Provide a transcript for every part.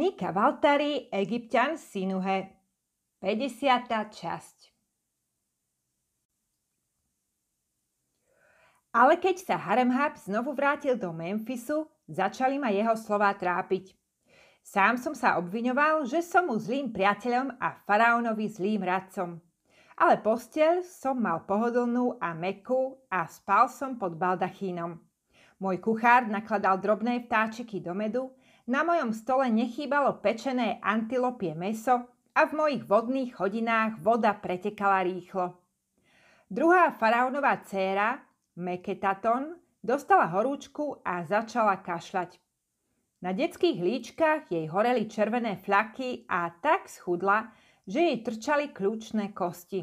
Mika Valtari, Egyptian Sinuhe 50. časť Ale keď sa Haremhab znovu vrátil do Memphisu, začali ma jeho slova trápiť. Sám som sa obviňoval, že som mu zlým priateľom a faraónovi zlým radcom. Ale posteľ som mal pohodlnú a meku a spal som pod baldachínom. Môj kuchár nakladal drobné vtáčiky do medu na mojom stole nechýbalo pečené antilopie meso a v mojich vodných hodinách voda pretekala rýchlo. Druhá faraónová dcéra, Meketaton, dostala horúčku a začala kašľať. Na detských líčkach jej horeli červené fľaky a tak schudla, že jej trčali kľúčné kosti.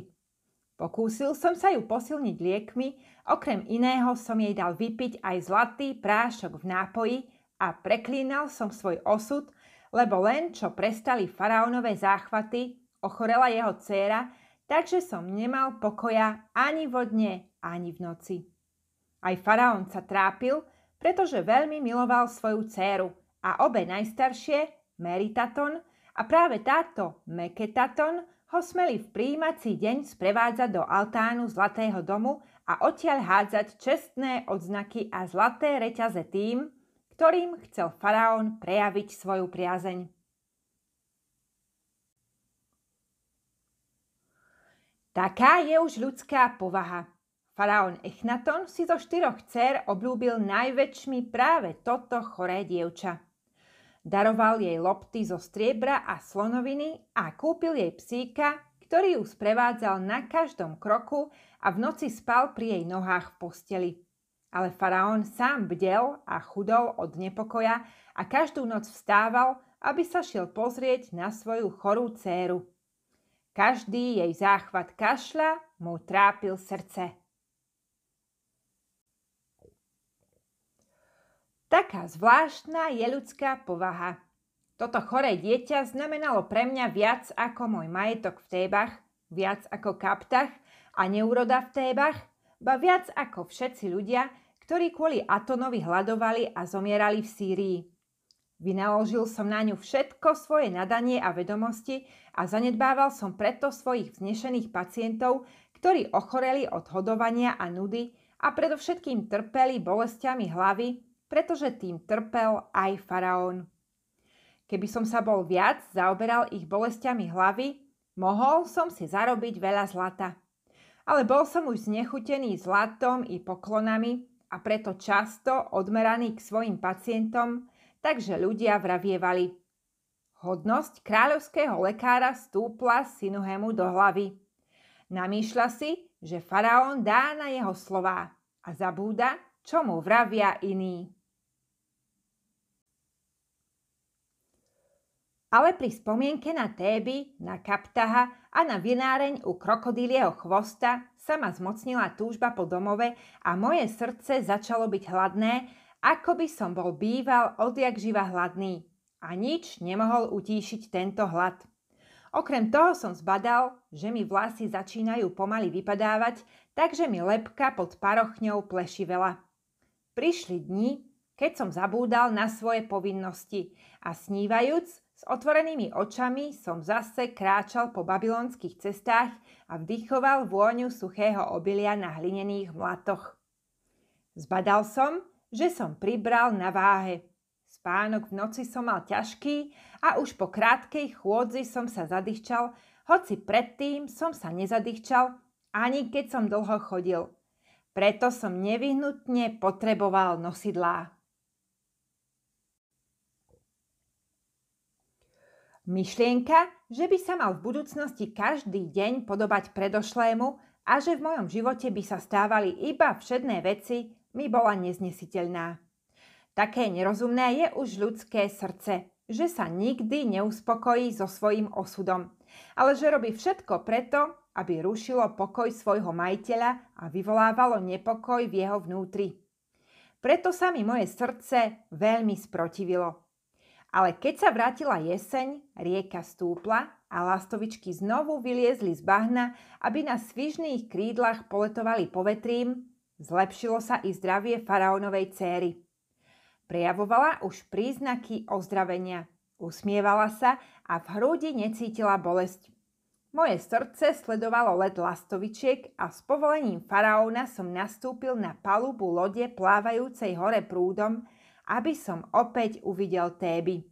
Pokúsil som sa ju posilniť liekmi, okrem iného som jej dal vypiť aj zlatý prášok v nápoji, a preklínal som svoj osud, lebo len čo prestali faraónové záchvaty, ochorela jeho dcéra, takže som nemal pokoja ani vo dne, ani v noci. Aj faraón sa trápil, pretože veľmi miloval svoju dcéru a obe najstaršie, Meritaton a práve táto Meketaton, ho smeli v príjímací deň sprevádzať do altánu Zlatého domu a odtiaľ hádzať čestné odznaky a zlaté reťaze tým, ktorým chcel faraón prejaviť svoju priazeň. Taká je už ľudská povaha. Faraón Echnaton si zo štyroch dcer obľúbil najväčšmi práve toto choré dievča. Daroval jej lopty zo striebra a slonoviny a kúpil jej psíka, ktorý ju sprevádzal na každom kroku a v noci spal pri jej nohách v posteli. Ale faraón sám bdel a chudol od nepokoja a každú noc vstával, aby sa šiel pozrieť na svoju chorú céru. Každý jej záchvat kašľa mu trápil srdce. Taká zvláštna je ľudská povaha. Toto choré dieťa znamenalo pre mňa viac ako môj majetok v Tébach, viac ako kaptach a neuroda v Tébach, ba viac ako všetci ľudia, ktorí kvôli Atonovi hľadovali a zomierali v Sýrii. Vynaložil som na ňu všetko svoje nadanie a vedomosti a zanedbával som preto svojich vznešených pacientov, ktorí ochoreli od hodovania a nudy a predovšetkým trpeli bolestiami hlavy, pretože tým trpel aj faraón. Keby som sa bol viac zaoberal ich bolestiami hlavy, mohol som si zarobiť veľa zlata. Ale bol som už znechutený zlatom i poklonami, a preto často odmeraný k svojim pacientom, takže ľudia vravievali. Hodnosť kráľovského lekára stúpla Sinuhému do hlavy. Namýšľa si, že faraón dá na jeho slová a zabúda, čo mu vravia iní. ale pri spomienke na Téby, na Kaptaha a na vináreň u krokodílieho chvosta sa ma zmocnila túžba po domove a moje srdce začalo byť hladné, ako by som bol býval odjak živa hladný. A nič nemohol utíšiť tento hlad. Okrem toho som zbadal, že mi vlasy začínajú pomaly vypadávať, takže mi lepka pod parochňou plešivela. Prišli dni, keď som zabúdal na svoje povinnosti a snívajúc otvorenými očami som zase kráčal po babylonských cestách a vdychoval vôňu suchého obilia na hlinených mlatoch. Zbadal som, že som pribral na váhe. Spánok v noci som mal ťažký a už po krátkej chôdzi som sa zadýchčal, hoci predtým som sa nezadýchčal, ani keď som dlho chodil. Preto som nevyhnutne potreboval nosidlá. Myšlienka, že by sa mal v budúcnosti každý deň podobať predošlému a že v mojom živote by sa stávali iba všedné veci, mi bola neznesiteľná. Také nerozumné je už ľudské srdce, že sa nikdy neuspokojí so svojím osudom, ale že robí všetko preto, aby rušilo pokoj svojho majiteľa a vyvolávalo nepokoj v jeho vnútri. Preto sa mi moje srdce veľmi sprotivilo. Ale keď sa vrátila jeseň, rieka stúpla a lastovičky znovu vyliezli z bahna, aby na svižných krídlach poletovali povetrím, zlepšilo sa i zdravie faraónovej céry. Prejavovala už príznaky ozdravenia. Usmievala sa a v hrudi necítila bolesť. Moje srdce sledovalo let lastovičiek a s povolením faraóna som nastúpil na palubu lode plávajúcej hore prúdom, aby som opäť uvidel Téby.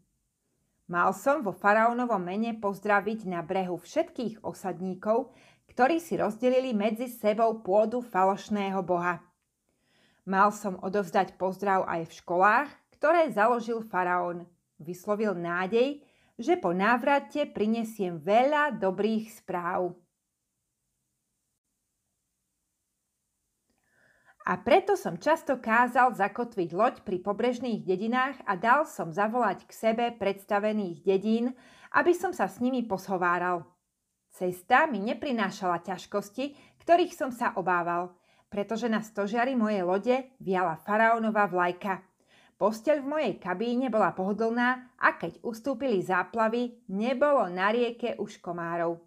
Mal som vo faraónovom mene pozdraviť na brehu všetkých osadníkov, ktorí si rozdelili medzi sebou pôdu falošného boha. Mal som odovzdať pozdrav aj v školách, ktoré založil faraón. Vyslovil nádej, že po návrate prinesiem veľa dobrých správ. A preto som často kázal zakotviť loď pri pobrežných dedinách a dal som zavolať k sebe predstavených dedín, aby som sa s nimi poshováral. Cesta mi neprinášala ťažkosti, ktorých som sa obával, pretože na stožiari mojej lode viala faraónova vlajka – Posteľ v mojej kabíne bola pohodlná a keď ustúpili záplavy, nebolo na rieke už komárov.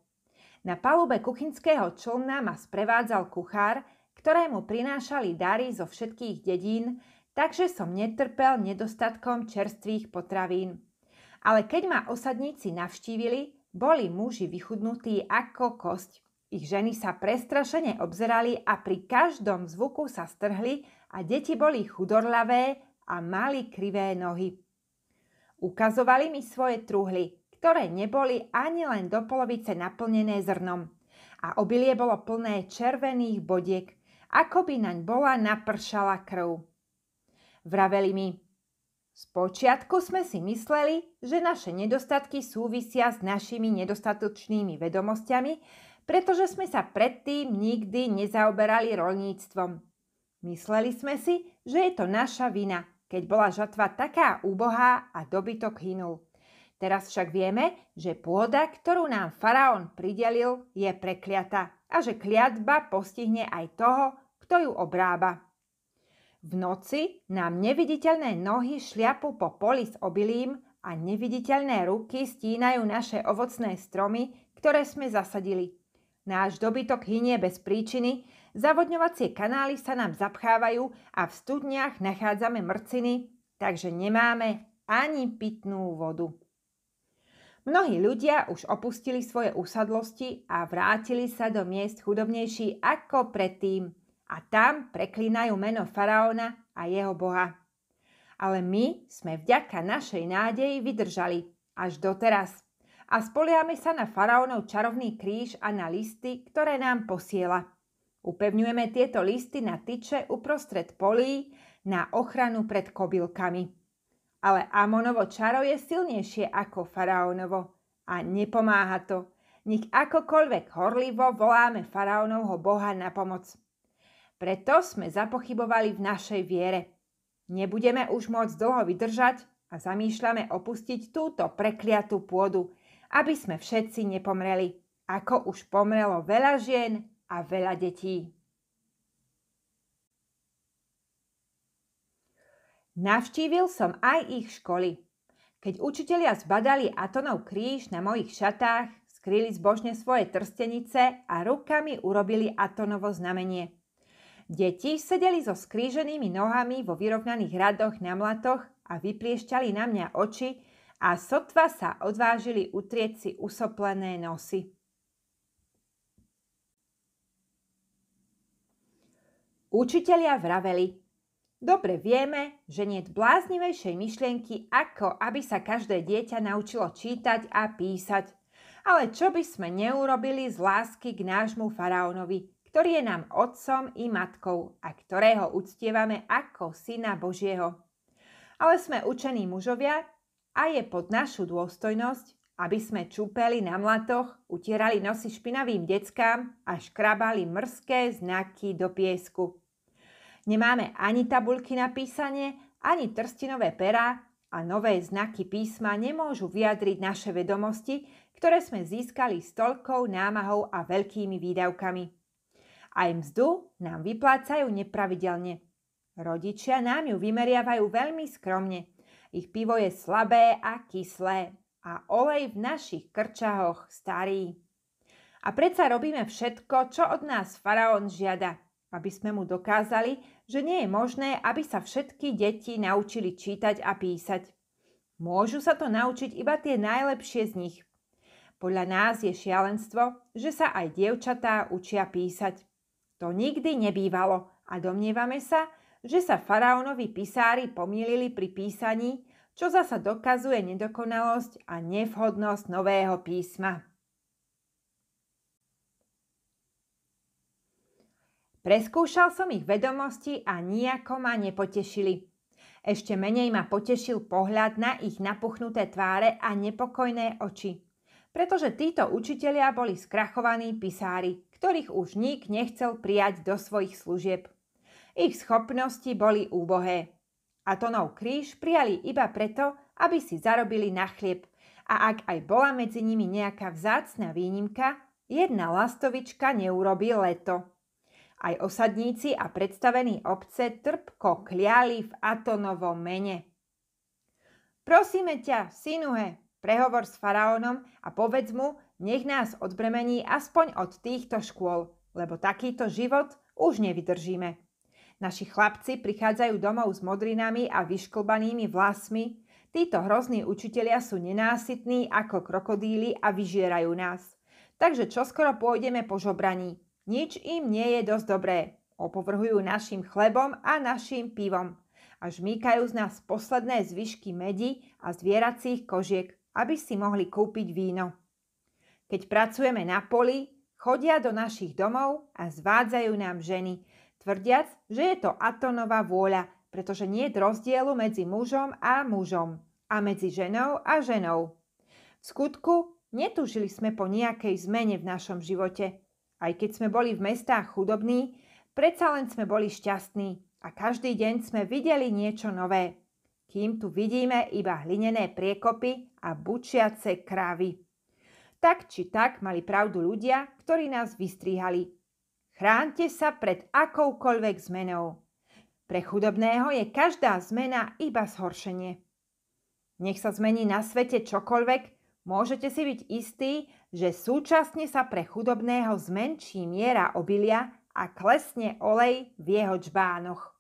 Na palube kuchynského člna ma sprevádzal kuchár ktoré mu prinášali dary zo všetkých dedín, takže som netrpel nedostatkom čerstvých potravín. Ale keď ma osadníci navštívili, boli muži vychudnutí ako kosť. Ich ženy sa prestrašene obzerali a pri každom zvuku sa strhli a deti boli chudorlavé a mali krivé nohy. Ukazovali mi svoje truhly, ktoré neboli ani len do polovice naplnené zrnom. A obilie bolo plné červených bodiek ako by naň bola napršala krv. Vraveli mi, Spočiatku sme si mysleli, že naše nedostatky súvisia s našimi nedostatočnými vedomosťami, pretože sme sa predtým nikdy nezaoberali rolníctvom. Mysleli sme si, že je to naša vina, keď bola žatva taká úbohá a dobytok hynul. Teraz však vieme, že pôda, ktorú nám faraón pridelil, je prekliata a že kliatba postihne aj toho, kto ju obrába. V noci nám neviditeľné nohy šliapu po poli s obilím a neviditeľné ruky stínajú naše ovocné stromy, ktoré sme zasadili. Náš dobytok hynie bez príčiny, zavodňovacie kanály sa nám zapchávajú a v studniach nachádzame mrciny, takže nemáme ani pitnú vodu. Mnohí ľudia už opustili svoje usadlosti a vrátili sa do miest chudobnejší ako predtým a tam preklínajú meno faraóna a jeho boha. Ale my sme vďaka našej nádeji vydržali až doteraz a spoliame sa na faraónov čarovný kríž a na listy, ktoré nám posiela. Upevňujeme tieto listy na tyče uprostred polí na ochranu pred kobylkami. Ale Amonovo čaro je silnejšie ako faraónovo a nepomáha to. Nech akokoľvek horlivo voláme faraónovho boha na pomoc. Preto sme zapochybovali v našej viere. Nebudeme už môcť dlho vydržať a zamýšľame opustiť túto prekliatú pôdu, aby sme všetci nepomreli, ako už pomrelo veľa žien a veľa detí. Navštívil som aj ich školy. Keď učitelia zbadali Atonov kríž na mojich šatách, skrýli zbožne svoje trstenice a rukami urobili Atonovo znamenie. Deti sedeli so skríženými nohami vo vyrovnaných radoch na mlatoch a vypliešťali na mňa oči a sotva sa odvážili utrieť si usoplené nosy. Učitelia vraveli – Dobre vieme, že nie je bláznivejšej myšlienky, ako aby sa každé dieťa naučilo čítať a písať. Ale čo by sme neurobili z lásky k nášmu faraónovi, ktorý je nám otcom i matkou a ktorého uctievame ako syna Božieho. Ale sme učení mužovia a je pod našu dôstojnosť, aby sme čúpeli na mlatoch, utierali nosy špinavým deckám a škrabali mrzké znaky do piesku. Nemáme ani tabulky na písanie, ani trstinové pera a nové znaky písma nemôžu vyjadriť naše vedomosti, ktoré sme získali s toľkou námahou a veľkými výdavkami. Aj mzdu nám vyplácajú nepravidelne. Rodičia nám ju vymeriavajú veľmi skromne. Ich pivo je slabé a kyslé a olej v našich krčahoch starý. A predsa robíme všetko, čo od nás faraón žiada, aby sme mu dokázali, že nie je možné, aby sa všetky deti naučili čítať a písať. Môžu sa to naučiť iba tie najlepšie z nich. Podľa nás je šialenstvo, že sa aj dievčatá učia písať. To nikdy nebývalo a domnievame sa, že sa faraónovi pisári pomýlili pri písaní, čo zasa dokazuje nedokonalosť a nevhodnosť nového písma. Preskúšal som ich vedomosti a nijako ma nepotešili. Ešte menej ma potešil pohľad na ich napuchnuté tváre a nepokojné oči. Pretože títo učitelia boli skrachovaní pisári, ktorých už nik nechcel prijať do svojich služieb. Ich schopnosti boli úbohé. A Tonov kríž prijali iba preto, aby si zarobili na chlieb. A ak aj bola medzi nimi nejaká vzácna výnimka, jedna lastovička neurobí leto. Aj osadníci a predstavení obce trpko kliali v Atonovom mene. Prosíme ťa, synuhe, prehovor s faraónom a povedz mu, nech nás odbremení aspoň od týchto škôl, lebo takýto život už nevydržíme. Naši chlapci prichádzajú domov s modrinami a vyšklbanými vlasmi, títo hrozní učitelia sú nenásytní ako krokodíly a vyžierajú nás. Takže čoskoro pôjdeme po žobraní. Nič im nie je dosť dobré. Opovrhujú našim chlebom a našim pivom. A žmýkajú z nás posledné zvyšky medi a zvieracích kožiek, aby si mohli kúpiť víno. Keď pracujeme na poli, chodia do našich domov a zvádzajú nám ženy, tvrdiac, že je to atónová vôľa, pretože nie je rozdielu medzi mužom a mužom a medzi ženou a ženou. V skutku netúžili sme po nejakej zmene v našom živote, aj keď sme boli v mestách chudobní, predsa len sme boli šťastní a každý deň sme videli niečo nové. Kým tu vidíme iba hlinené priekopy a bučiace krávy. Tak či tak mali pravdu ľudia, ktorí nás vystríhali. Chránte sa pred akoukoľvek zmenou. Pre chudobného je každá zmena iba zhoršenie. Nech sa zmení na svete čokoľvek, môžete si byť istí, že súčasne sa pre chudobného zmenší miera obilia a klesne olej v jeho čbánoch.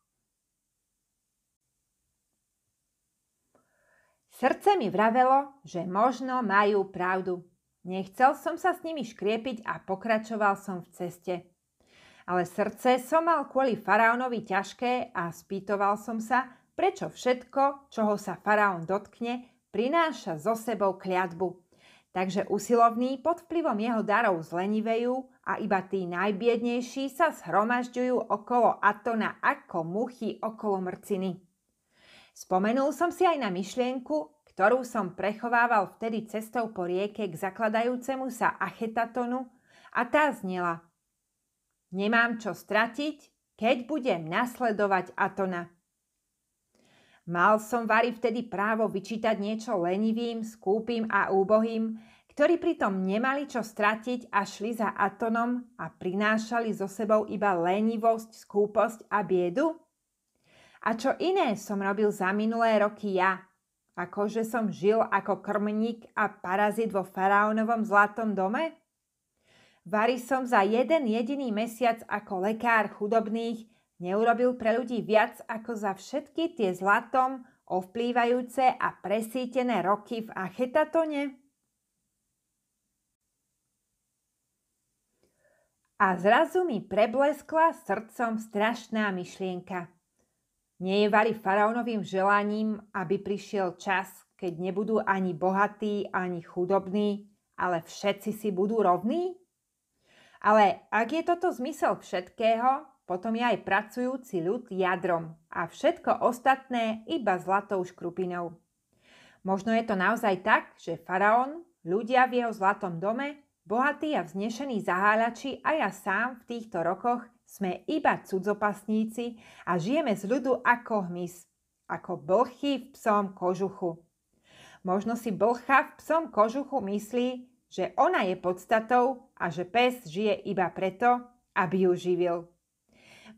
Srdce mi vravelo, že možno majú pravdu. Nechcel som sa s nimi škriepiť a pokračoval som v ceste. Ale srdce som mal kvôli faraónovi ťažké a spýtoval som sa, prečo všetko, čoho sa faraón dotkne, prináša zo sebou kliatbu. Takže usilovní pod vplyvom jeho darov zlenivejú a iba tí najbiednejší sa zhromažďujú okolo Atona ako muchy okolo mrciny. Spomenul som si aj na myšlienku, ktorú som prechovával vtedy cestou po rieke k zakladajúcemu sa Achetatonu a tá znela Nemám čo stratiť, keď budem nasledovať Atona. Mal som Vary vtedy právo vyčítať niečo lenivým, skúpim a úbohým, ktorí pritom nemali čo stratiť a šli za Atonom a prinášali so sebou iba lenivosť, skúposť a biedu? A čo iné som robil za minulé roky ja? Akože som žil ako krmník a parazit vo faraónovom zlatom dome? Vary som za jeden jediný mesiac ako lekár chudobných Neurobil pre ľudí viac ako za všetky tie zlatom ovplývajúce a presítené roky v Achetatone? A zrazu mi prebleskla srdcom strašná myšlienka. Nie je vary faraónovým želaním, aby prišiel čas, keď nebudú ani bohatí, ani chudobní, ale všetci si budú rovní? Ale ak je toto zmysel všetkého, potom je aj pracujúci ľud jadrom a všetko ostatné iba zlatou škrupinou. Možno je to naozaj tak, že faraón, ľudia v jeho zlatom dome, bohatí a vznešení zaháľači a ja sám v týchto rokoch sme iba cudzopasníci a žijeme z ľudu ako hmyz, ako blchy v psom kožuchu. Možno si blcha v psom kožuchu myslí, že ona je podstatou a že pes žije iba preto, aby ju živil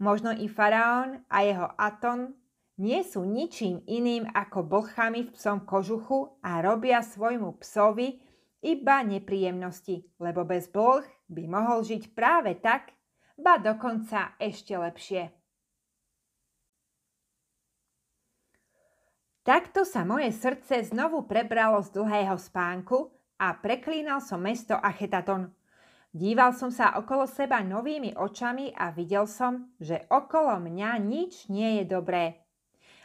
možno i faraón a jeho Aton, nie sú ničím iným ako blchami v psom kožuchu a robia svojmu psovi iba nepríjemnosti, lebo bez blch by mohol žiť práve tak, ba dokonca ešte lepšie. Takto sa moje srdce znovu prebralo z dlhého spánku a preklínal som mesto Achetaton, Díval som sa okolo seba novými očami a videl som, že okolo mňa nič nie je dobré.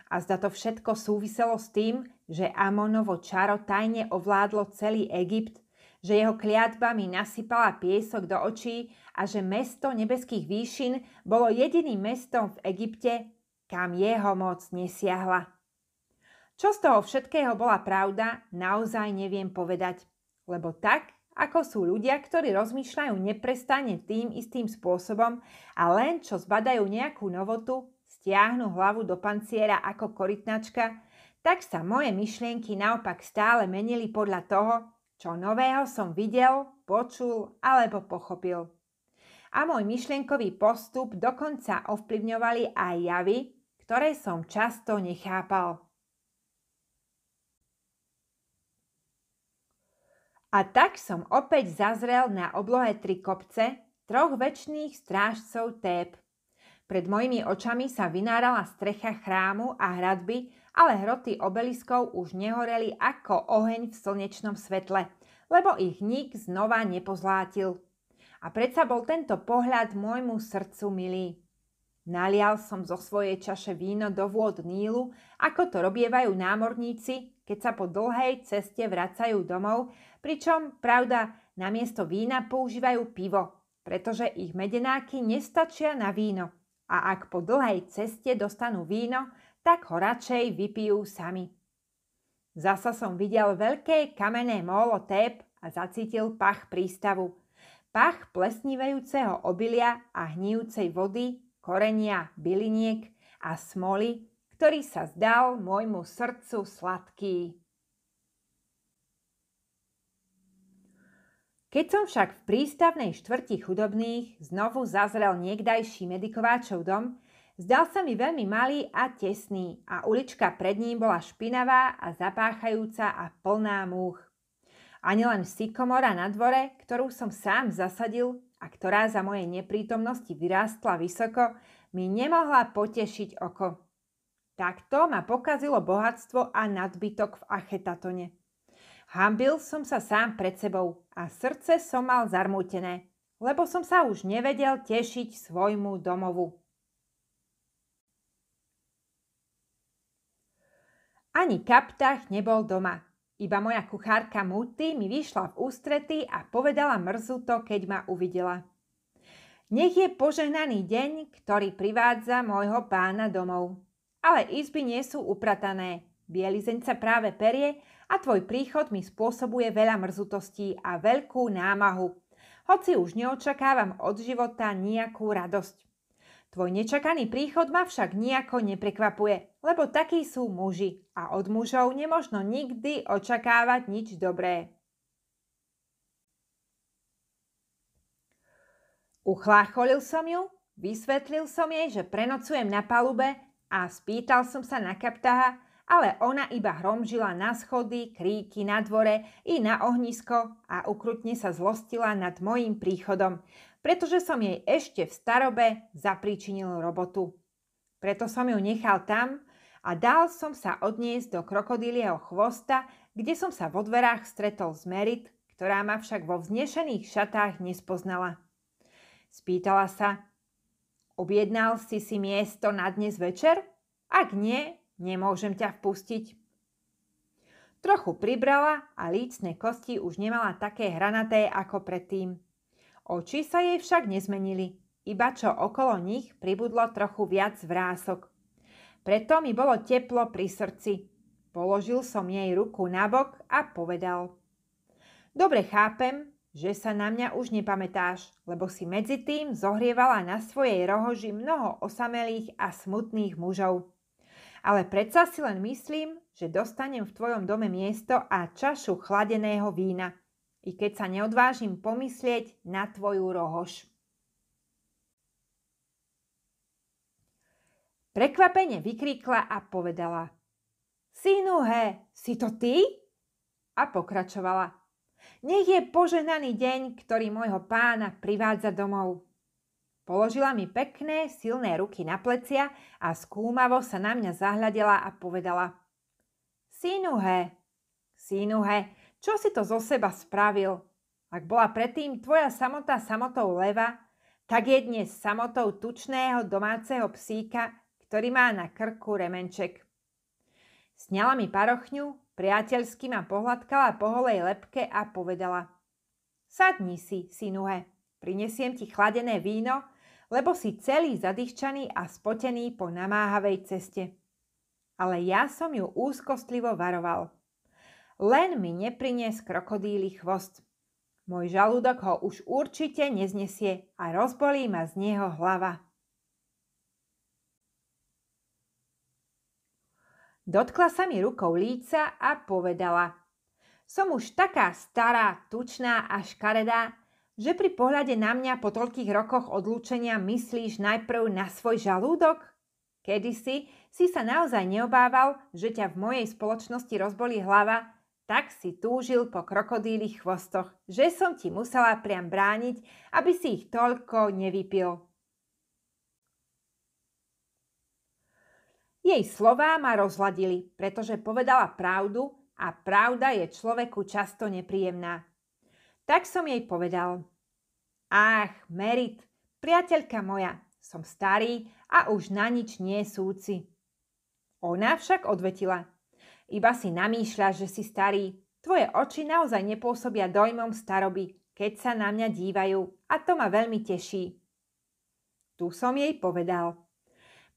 A zda to všetko súviselo s tým, že Amonovo čaro tajne ovládlo celý Egypt, že jeho kliatba nasypala piesok do očí a že mesto nebeských výšin bolo jediným mestom v Egypte, kam jeho moc nesiahla. Čo z toho všetkého bola pravda, naozaj neviem povedať, lebo tak ako sú ľudia, ktorí rozmýšľajú neprestane tým istým spôsobom a len čo zbadajú nejakú novotu, stiahnu hlavu do panciera ako korytnačka, tak sa moje myšlienky naopak stále menili podľa toho, čo nového som videl, počul alebo pochopil. A môj myšlienkový postup dokonca ovplyvňovali aj javy, ktoré som často nechápal. A tak som opäť zazrel na oblohe tri kopce troch väčšných strážcov tép. Pred mojimi očami sa vynárala strecha chrámu a hradby, ale hroty obeliskov už nehoreli ako oheň v slnečnom svetle, lebo ich nik znova nepozlátil. A predsa bol tento pohľad môjmu srdcu milý. Nalial som zo svojej čaše víno do vôd Nílu, ako to robievajú námorníci, keď sa po dlhej ceste vracajú domov, pričom, pravda, namiesto vína používajú pivo, pretože ich medenáky nestačia na víno a ak po dlhej ceste dostanú víno, tak ho radšej vypijú sami. Zasa som videl veľké kamenné molo tép a zacítil pach prístavu. Pach plesnívajúceho obilia a hníjúcej vody, korenia, byliniek a smoly ktorý sa zdal môjmu srdcu sladký. Keď som však v prístavnej štvrti chudobných znovu zazrel niekdajší medikováčov dom, zdal sa mi veľmi malý a tesný a ulička pred ním bola špinavá a zapáchajúca a plná múch. Ani len sykomora na dvore, ktorú som sám zasadil a ktorá za mojej neprítomnosti vyrástla vysoko, mi nemohla potešiť oko. Takto ma pokazilo bohatstvo a nadbytok v Achetatone. Hambil som sa sám pred sebou a srdce som mal zarmútené, lebo som sa už nevedel tešiť svojmu domovu. Ani kaptách nebol doma. Iba moja kuchárka Muty mi vyšla v ústrety a povedala mrzuto, keď ma uvidela. Nech je požehnaný deň, ktorý privádza môjho pána domov ale izby nie sú upratané. Bielizeň sa práve perie a tvoj príchod mi spôsobuje veľa mrzutostí a veľkú námahu. Hoci už neočakávam od života nejakú radosť. Tvoj nečakaný príchod ma však nejako neprekvapuje, lebo takí sú muži a od mužov nemožno nikdy očakávať nič dobré. Uchlácholil som ju, vysvetlil som jej, že prenocujem na palube a spýtal som sa na kaptáha, ale ona iba hromžila na schody, kríky na dvore i na ohnisko a ukrutne sa zlostila nad mojim príchodom, pretože som jej ešte v starobe zapríčinil robotu. Preto som ju nechal tam a dal som sa odniesť do krokodílieho chvosta, kde som sa vo dverách stretol s Merit, ktorá ma však vo vznešených šatách nespoznala. Spýtala sa, Objednal si si miesto na dnes večer? Ak nie, nemôžem ťa vpustiť. Trochu pribrala a lícne kosti už nemala také hranaté ako predtým. Oči sa jej však nezmenili, iba čo okolo nich pribudlo trochu viac vrások. Preto mi bolo teplo pri srdci. Položil som jej ruku na bok a povedal. Dobre chápem, že sa na mňa už nepamätáš, lebo si medzi tým zohrievala na svojej rohoži mnoho osamelých a smutných mužov. Ale predsa si len myslím, že dostanem v tvojom dome miesto a čašu chladeného vína, i keď sa neodvážim pomyslieť na tvoju rohož. Prekvapene vykríkla a povedala he, si to ty? A pokračovala – nech je poženaný deň, ktorý môjho pána privádza domov. Položila mi pekné, silné ruky na plecia a skúmavo sa na mňa zahľadila a povedala Sinuhe, sinuhe, čo si to zo seba spravil? Ak bola predtým tvoja samota samotou leva, tak je dnes samotou tučného domáceho psíka, ktorý má na krku remenček. Sňala mi parochňu, Priateľsky ma pohľadkala po holej lepke a povedala Sadni si, synuhe, prinesiem ti chladené víno, lebo si celý zadýchčaný a spotený po namáhavej ceste. Ale ja som ju úzkostlivo varoval. Len mi neprinies krokodíly chvost. Môj žalúdok ho už určite neznesie a rozbolí ma z neho hlava. Dotkla sa mi rukou líca a povedala. Som už taká stará, tučná a škaredá, že pri pohľade na mňa po toľkých rokoch odlúčenia myslíš najprv na svoj žalúdok? Kedysi si sa naozaj neobával, že ťa v mojej spoločnosti rozbolí hlava, tak si túžil po krokodílých chvostoch, že som ti musela priam brániť, aby si ich toľko nevypil. Jej slová ma rozladili, pretože povedala pravdu a pravda je človeku často nepríjemná. Tak som jej povedal. Ach, Merit, priateľka moja, som starý a už na nič nie súci. Ona však odvetila. Iba si namýšľaš, že si starý. Tvoje oči naozaj nepôsobia dojmom staroby, keď sa na mňa dívajú a to ma veľmi teší. Tu som jej povedal.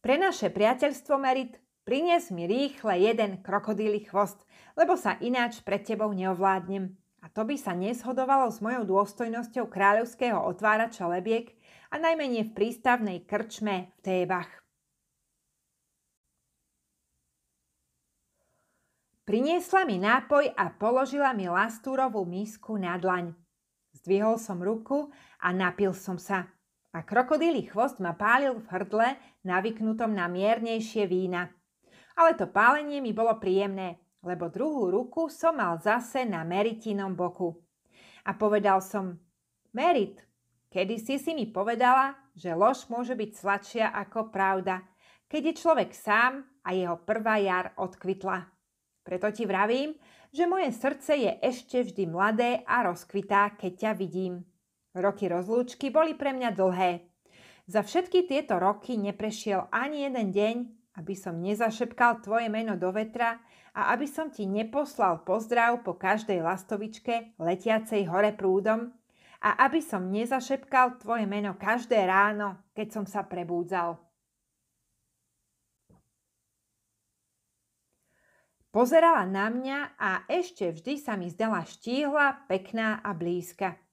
Pre naše priateľstvo, Merit, prinies mi rýchle jeden krokodíly chvost, lebo sa ináč pred tebou neovládnem. A to by sa neshodovalo s mojou dôstojnosťou kráľovského otvárača lebiek a najmenej v prístavnej krčme v Tébach. Priniesla mi nápoj a položila mi lastúrovú misku na dlaň. Zdvihol som ruku a napil som sa a krokodíly chvost ma pálil v hrdle, navyknutom na miernejšie vína. Ale to pálenie mi bolo príjemné, lebo druhú ruku som mal zase na Meritinom boku. A povedal som, Merit, kedy si si mi povedala, že lož môže byť sladšia ako pravda, keď je človek sám a jeho prvá jar odkvitla. Preto ti vravím, že moje srdce je ešte vždy mladé a rozkvitá, keď ťa vidím. Roky rozlúčky boli pre mňa dlhé. Za všetky tieto roky neprešiel ani jeden deň, aby som nezašepkal tvoje meno do vetra a aby som ti neposlal pozdrav po každej lastovičke letiacej hore prúdom a aby som nezašepkal tvoje meno každé ráno, keď som sa prebúdzal. Pozerala na mňa a ešte vždy sa mi zdala štíhla, pekná a blízka –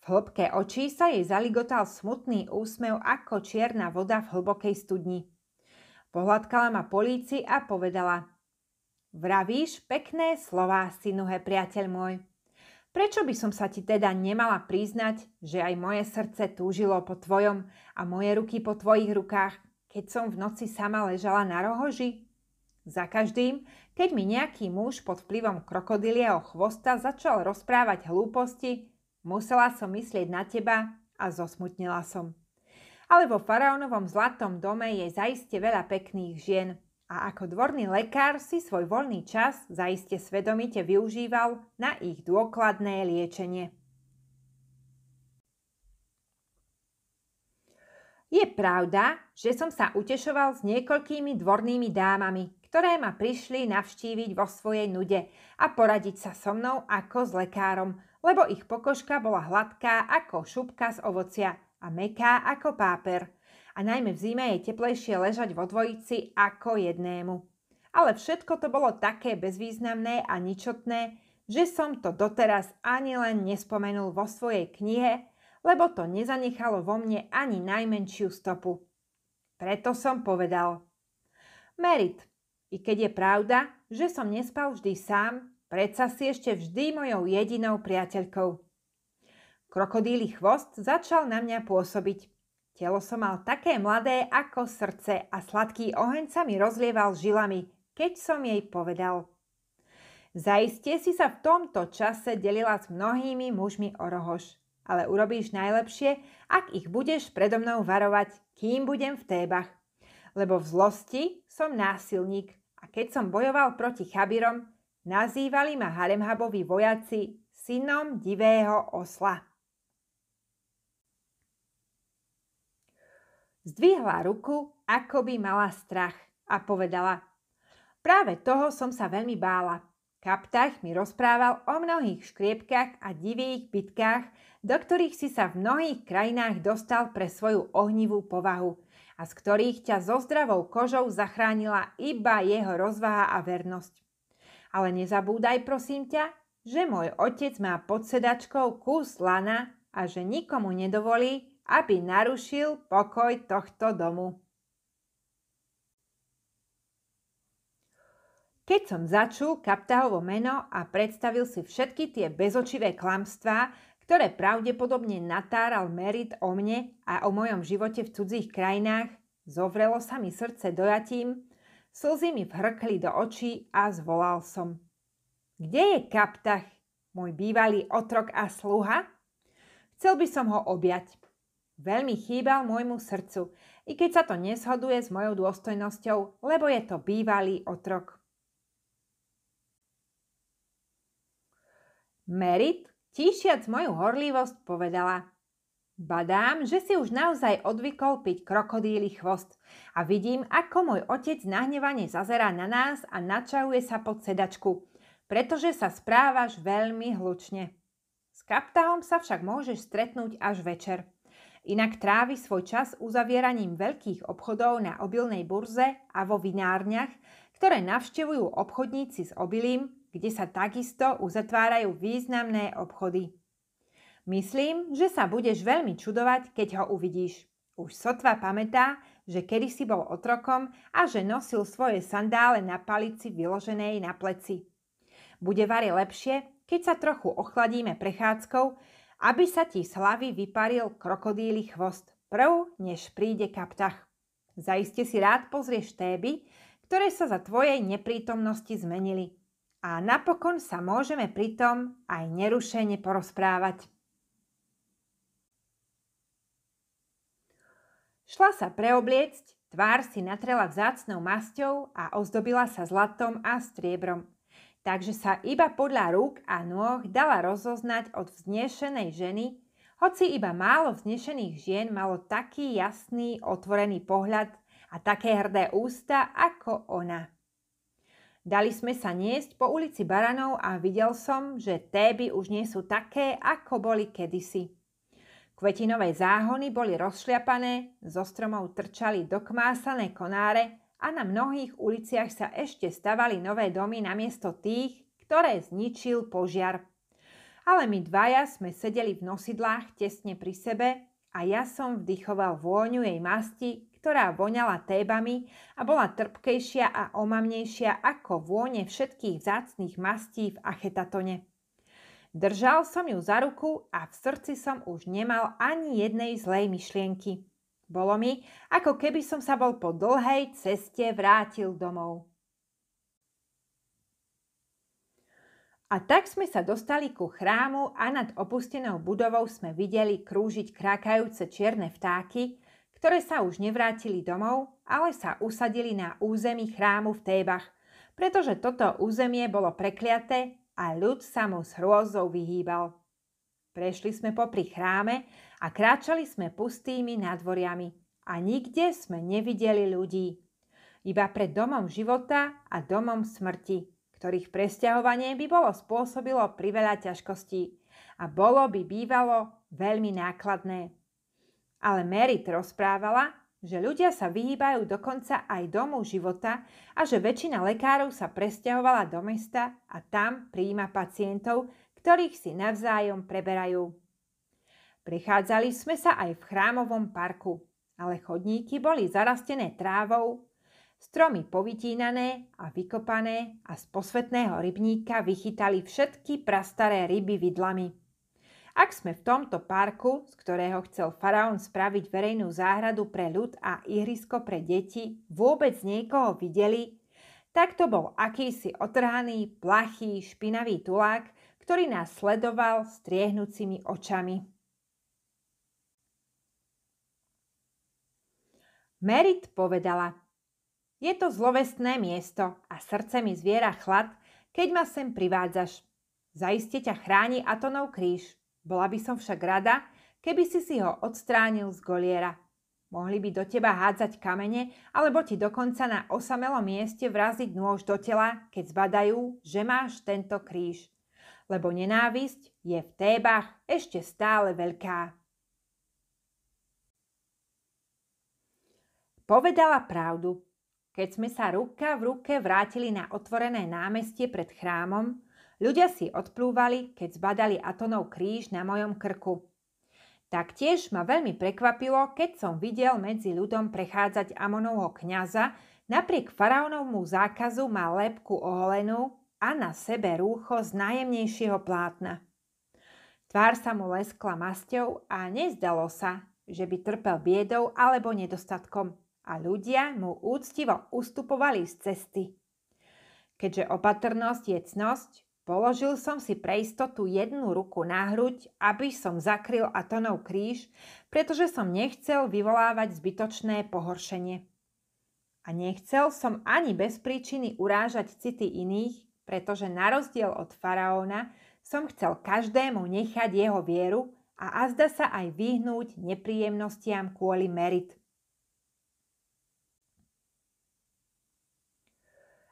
v hĺbke očí sa jej zaligotal smutný úsmev ako čierna voda v hlbokej studni. Pohľadkala ma políci a povedala Vravíš pekné slová, synuhe priateľ môj. Prečo by som sa ti teda nemala priznať, že aj moje srdce túžilo po tvojom a moje ruky po tvojich rukách, keď som v noci sama ležala na rohoži? Za každým, keď mi nejaký muž pod vplyvom krokodilieho chvosta začal rozprávať hlúposti, Musela som myslieť na teba a zosmutnila som. Ale vo faraónovom zlatom dome je zaiste veľa pekných žien a ako dvorný lekár si svoj voľný čas zaiste svedomite využíval na ich dôkladné liečenie. Je pravda, že som sa utešoval s niekoľkými dvornými dámami, ktoré ma prišli navštíviť vo svojej nude a poradiť sa so mnou ako s lekárom – lebo ich pokožka bola hladká ako šupka z ovocia a meká ako páper. A najmä v zime je teplejšie ležať vo dvojici ako jednému. Ale všetko to bolo také bezvýznamné a ničotné, že som to doteraz ani len nespomenul vo svojej knihe, lebo to nezanechalo vo mne ani najmenšiu stopu. Preto som povedal. Merit, i keď je pravda, že som nespal vždy sám, Predsa si ešte vždy mojou jedinou priateľkou. Krokodíly chvost začal na mňa pôsobiť. Telo som mal také mladé ako srdce a sladký oheň sa mi rozlieval žilami, keď som jej povedal. Zaiste si sa v tomto čase delila s mnohými mužmi o rohoš, ale urobíš najlepšie, ak ich budeš predo mnou varovať, kým budem v Tébach. Lebo v zlosti som násilník a keď som bojoval proti Chabirom, Nazývali ma Haremhabovi vojaci synom divého osla. Zdvihla ruku, ako by mala strach a povedala Práve toho som sa veľmi bála. Kaptách mi rozprával o mnohých škriepkách a divých bitkách, do ktorých si sa v mnohých krajinách dostal pre svoju ohnivú povahu a z ktorých ťa so zdravou kožou zachránila iba jeho rozvaha a vernosť. Ale nezabúdaj prosím ťa, že môj otec má pod sedačkou kus lana a že nikomu nedovolí, aby narušil pokoj tohto domu. Keď som začul Kaptahovo meno a predstavil si všetky tie bezočivé klamstvá, ktoré pravdepodobne natáral Merit o mne a o mojom živote v cudzích krajinách, zovrelo sa mi srdce dojatím, Slzy mi vhrkli do očí a zvolal som. Kde je kaptach, môj bývalý otrok a sluha? Chcel by som ho objať. Veľmi chýbal môjmu srdcu, i keď sa to neshoduje s mojou dôstojnosťou, lebo je to bývalý otrok. Merit, tíšiac moju horlivosť, povedala – Badám, že si už naozaj odvykol piť krokodíly chvost a vidím, ako môj otec nahnevane zazerá na nás a načauje sa pod sedačku, pretože sa správaš veľmi hlučne. S kaptahom sa však môžeš stretnúť až večer. Inak trávi svoj čas uzavieraním veľkých obchodov na obilnej burze a vo vinárniach, ktoré navštevujú obchodníci s obilím, kde sa takisto uzatvárajú významné obchody. Myslím, že sa budeš veľmi čudovať, keď ho uvidíš. Už sotva pamätá, že si bol otrokom a že nosil svoje sandále na palici vyloženej na pleci. Bude vari lepšie, keď sa trochu ochladíme prechádzkou, aby sa ti z hlavy vyparil krokodíly chvost prv, než príde kaptach. Zaiste si rád pozrieš téby, ktoré sa za tvojej neprítomnosti zmenili. A napokon sa môžeme pritom aj nerušene porozprávať. Šla sa preobliecť, tvár si natrela vzácnou masťou a ozdobila sa zlatom a striebrom. Takže sa iba podľa rúk a nôh dala rozoznať od vznešenej ženy, hoci iba málo vznešených žien malo taký jasný, otvorený pohľad a také hrdé ústa ako ona. Dali sme sa niesť po ulici Baranov a videl som, že téby už nie sú také, ako boli kedysi. Kvetinové záhony boli rozšliapané, zo stromov trčali dokmásané konáre a na mnohých uliciach sa ešte stavali nové domy namiesto tých, ktoré zničil požiar. Ale my dvaja sme sedeli v nosidlách tesne pri sebe a ja som vdychoval vôňu jej masti, ktorá voňala tébami a bola trpkejšia a omamnejšia ako vône všetkých vzácných mastí v Achetatone. Držal som ju za ruku a v srdci som už nemal ani jednej zlej myšlienky. Bolo mi, ako keby som sa bol po dlhej ceste vrátil domov. A tak sme sa dostali ku chrámu a nad opustenou budovou sme videli krúžiť krákajúce čierne vtáky, ktoré sa už nevrátili domov, ale sa usadili na území chrámu v Tébach, pretože toto územie bolo prekliaté a ľud sa mu s hrôzou vyhýbal. Prešli sme popri chráme a kráčali sme pustými nadvoriami a nikde sme nevideli ľudí. Iba pred domom života a domom smrti, ktorých presťahovanie by bolo spôsobilo priveľa ťažkostí a bolo by bývalo veľmi nákladné. Ale Merit rozprávala, že ľudia sa vyhýbajú dokonca aj domu života a že väčšina lekárov sa presťahovala do mesta a tam prijíma pacientov, ktorých si navzájom preberajú. Prechádzali sme sa aj v chrámovom parku, ale chodníky boli zarastené trávou, stromy povytínané a vykopané a z posvetného rybníka vychytali všetky prastaré ryby vidlami. Ak sme v tomto parku, z ktorého chcel faraón spraviť verejnú záhradu pre ľud a ihrisko pre deti, vôbec niekoho videli, tak to bol akýsi otrhaný, plachý, špinavý tulák, ktorý nás sledoval striehnúcimi očami. Merit povedala, je to zlovestné miesto a srdce mi zviera chlad, keď ma sem privádzaš. Zaiste ťa chráni Atonov kríž. Bola by som však rada, keby si si ho odstránil z goliera. Mohli by do teba hádzať kamene, alebo ti dokonca na osamelom mieste vraziť nôž do tela, keď zbadajú, že máš tento kríž. Lebo nenávisť je v Tébach ešte stále veľká. Povedala pravdu. Keď sme sa ruka v ruke vrátili na otvorené námestie pred chrámom, Ľudia si odplúvali, keď zbadali Atonov kríž na mojom krku. Taktiež ma veľmi prekvapilo, keď som videl medzi ľudom prechádzať Amonovho kňaza, napriek faraónovmu zákazu má lepku oholenú a na sebe rúcho z najjemnejšieho plátna. Tvár sa mu leskla masťou a nezdalo sa, že by trpel biedou alebo nedostatkom a ľudia mu úctivo ustupovali z cesty. Keďže opatrnosť je cnosť, Položil som si pre istotu jednu ruku na hruď, aby som zakryl Atonov kríž, pretože som nechcel vyvolávať zbytočné pohoršenie. A nechcel som ani bez príčiny urážať city iných, pretože na rozdiel od faraóna som chcel každému nechať jeho vieru a azda sa aj vyhnúť nepríjemnostiam kvôli merit.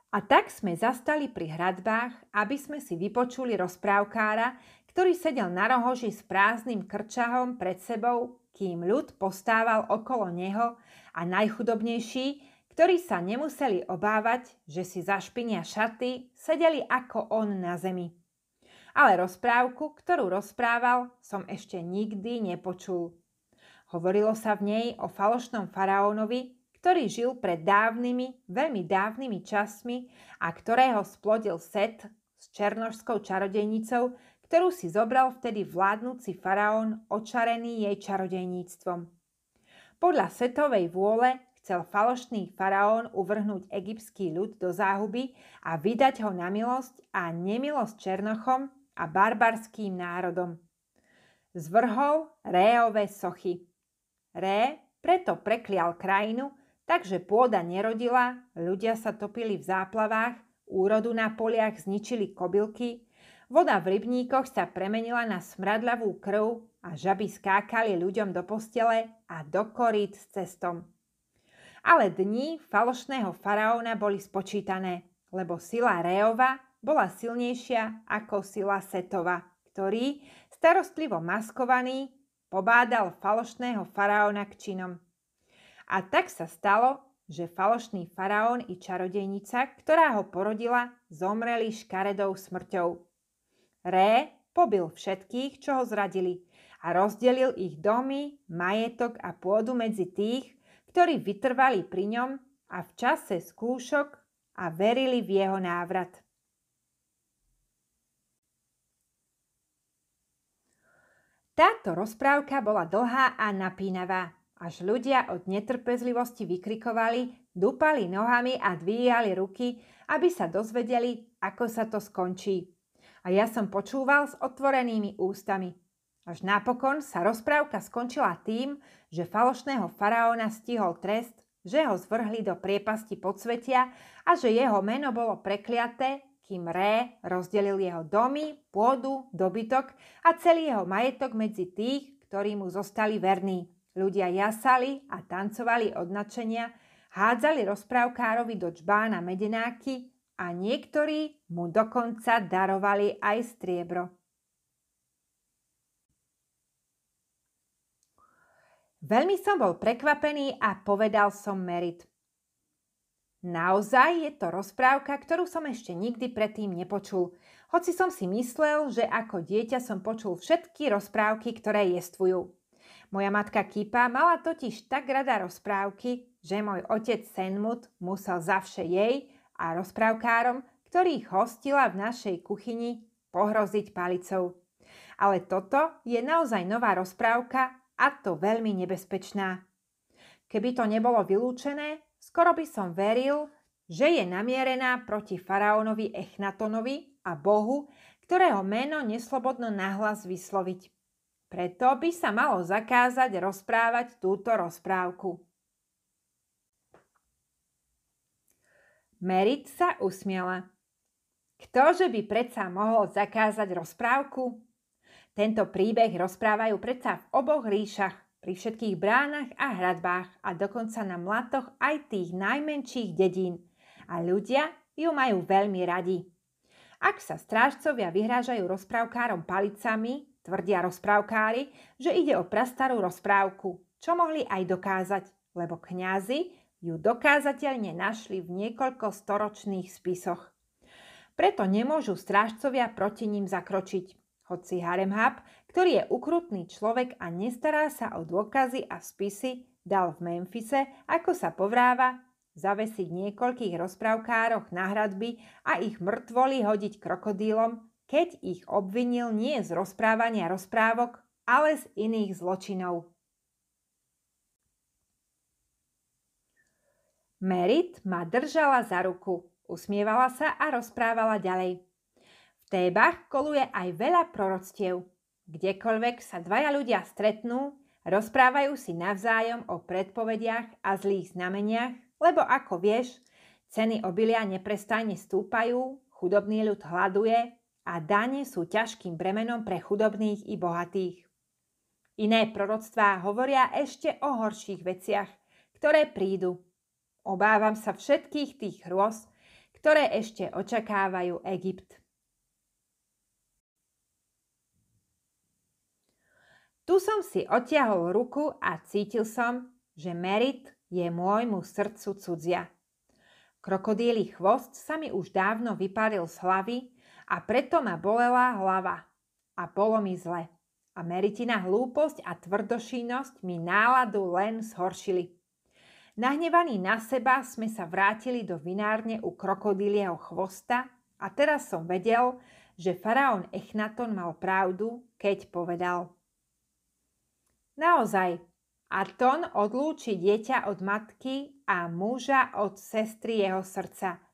A tak sme zastali pri hradbách, aby sme si vypočuli rozprávkára, ktorý sedel na rohoži s prázdnym krčahom pred sebou, kým ľud postával okolo neho a najchudobnejší, ktorí sa nemuseli obávať, že si zašpinia šaty, sedeli ako on na zemi. Ale rozprávku, ktorú rozprával, som ešte nikdy nepočul. Hovorilo sa v nej o falošnom faraónovi, ktorý žil pred dávnymi, veľmi dávnymi časmi a ktorého splodil Set s černožskou čarodejnicou, ktorú si zobral vtedy vládnúci faraón očarený jej čarodejníctvom. Podľa Setovej vôle chcel falošný faraón uvrhnúť egyptský ľud do záhuby a vydať ho na milosť a nemilosť Černochom a barbarským národom. Zvrhol Réové sochy. Ré preto preklial krajinu Takže pôda nerodila, ľudia sa topili v záplavách, úrodu na poliach zničili kobylky, voda v rybníkoch sa premenila na smradlavú krv a žaby skákali ľuďom do postele a do korít s cestom. Ale dni falošného faraóna boli spočítané, lebo sila Réova bola silnejšia ako sila Setova, ktorý, starostlivo maskovaný, pobádal falošného faraóna k činom. A tak sa stalo, že falošný faraón i čarodejnica, ktorá ho porodila, zomreli škaredou smrťou. Ré pobil všetkých, čo ho zradili a rozdelil ich domy, majetok a pôdu medzi tých, ktorí vytrvali pri ňom a v čase skúšok a verili v jeho návrat. Táto rozprávka bola dlhá a napínavá až ľudia od netrpezlivosti vykrikovali, dupali nohami a dvíjali ruky, aby sa dozvedeli, ako sa to skončí. A ja som počúval s otvorenými ústami. Až napokon sa rozprávka skončila tým, že falošného faraóna stihol trest, že ho zvrhli do priepasti podsvetia a že jeho meno bolo prekliaté, kým Ré rozdelil jeho domy, pôdu, dobytok a celý jeho majetok medzi tých, ktorí mu zostali verní. Ľudia jasali a tancovali od nadšenia, hádzali rozprávkárovi do čbána medenáky a niektorí mu dokonca darovali aj striebro. Veľmi som bol prekvapený a povedal som Merit. Naozaj je to rozprávka, ktorú som ešte nikdy predtým nepočul. Hoci som si myslel, že ako dieťa som počul všetky rozprávky, ktoré jestvujú. Moja matka Kipa mala totiž tak rada rozprávky, že môj otec Senmut musel vše jej a rozprávkárom, ktorých hostila v našej kuchyni, pohroziť palicou. Ale toto je naozaj nová rozprávka a to veľmi nebezpečná. Keby to nebolo vylúčené, skoro by som veril, že je namierená proti faraónovi Echnatonovi a bohu, ktorého meno neslobodno nahlas vysloviť. Preto by sa malo zakázať rozprávať túto rozprávku. Merit sa usmiela. Ktože by predsa mohol zakázať rozprávku? Tento príbeh rozprávajú predsa v oboch ríšach, pri všetkých bránach a hradbách a dokonca na mlatoch aj tých najmenších dedín. A ľudia ju majú veľmi radi. Ak sa strážcovia vyhrážajú rozprávkárom palicami, Tvrdia rozprávkári, že ide o prastarú rozprávku, čo mohli aj dokázať, lebo kňazi ju dokázateľne našli v niekoľko storočných spisoch. Preto nemôžu strážcovia proti ním zakročiť, hoci Haremhab, ktorý je ukrutný človek a nestará sa o dôkazy a spisy, dal v Memfise, ako sa povráva, zavesiť niekoľkých rozprávkároch na hradby a ich mŕtvoli hodiť krokodílom, keď ich obvinil nie z rozprávania rozprávok, ale z iných zločinov. Merit ma držala za ruku, usmievala sa a rozprávala ďalej. V Tébach koluje aj veľa proroctiev. Kdekoľvek sa dvaja ľudia stretnú, rozprávajú si navzájom o predpovediach a zlých znameniach, lebo ako vieš, ceny obilia neprestajne stúpajú, chudobný ľud hladuje a dane sú ťažkým bremenom pre chudobných i bohatých. Iné proroctvá hovoria ešte o horších veciach, ktoré prídu. Obávam sa všetkých tých hrôz, ktoré ešte očakávajú Egypt. Tu som si odtiahol ruku a cítil som, že merit je môjmu srdcu cudzia. Krokodíly chvost sa mi už dávno vyparil z hlavy a preto ma bolela hlava. A bolo mi zle. A Meritina hlúposť a tvrdošínosť mi náladu len zhoršili. Nahnevaní na seba sme sa vrátili do vinárne u krokodilieho chvosta a teraz som vedel, že faraón Echnaton mal pravdu, keď povedal. Naozaj, Aton odlúči dieťa od matky a muža od sestry jeho srdca –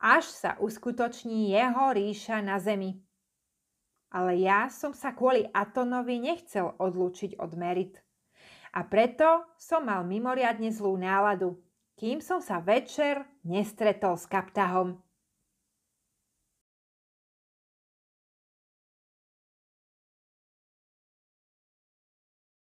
až sa uskutoční jeho ríša na zemi. Ale ja som sa kvôli Atonovi nechcel odlúčiť od merit. A preto som mal mimoriadne zlú náladu, kým som sa večer nestretol s kaptahom.